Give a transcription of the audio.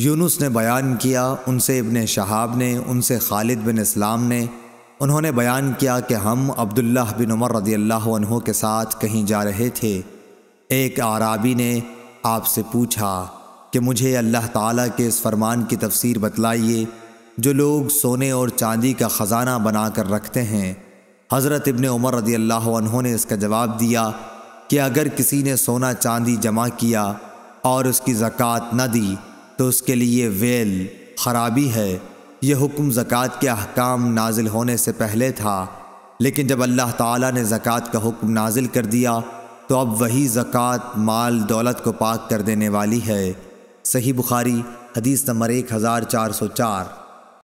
यूनुस ने बयान किया उनसे इब्ने शहाब ने उनसे खालिद बिन इस्लाम ने उन्होंने बयान किया कि हम अब्दुल्ला बिन उमर रदी अल्लाह के साथ कहीं जा रहे थे एक आराबी ने आपसे पूछा कि मुझे अल्लाह ताला के इस फरमान की तफसीर बतलाइए जो लोग सोने और चांदी का ख़जाना बना कर रखते हैं हज़रत इबन उमर रदी अल्लाह ने इसका जवाब दिया कि अगर किसी ने सोना चांदी जमा किया और उसकी ज़क़़त न दी तो उसके लिए वेल खराबी है यह हुक्म ज़क़़त के अहकाम नाजिल होने से पहले था लेकिन जब अल्लाह ताला ने जक़ात का हुक्म नाजिल कर दिया तो अब वही जक़ात माल दौलत को पाक कर देने वाली है सही बुखारी हदीस नंबर एक हज़ार चार सौ चार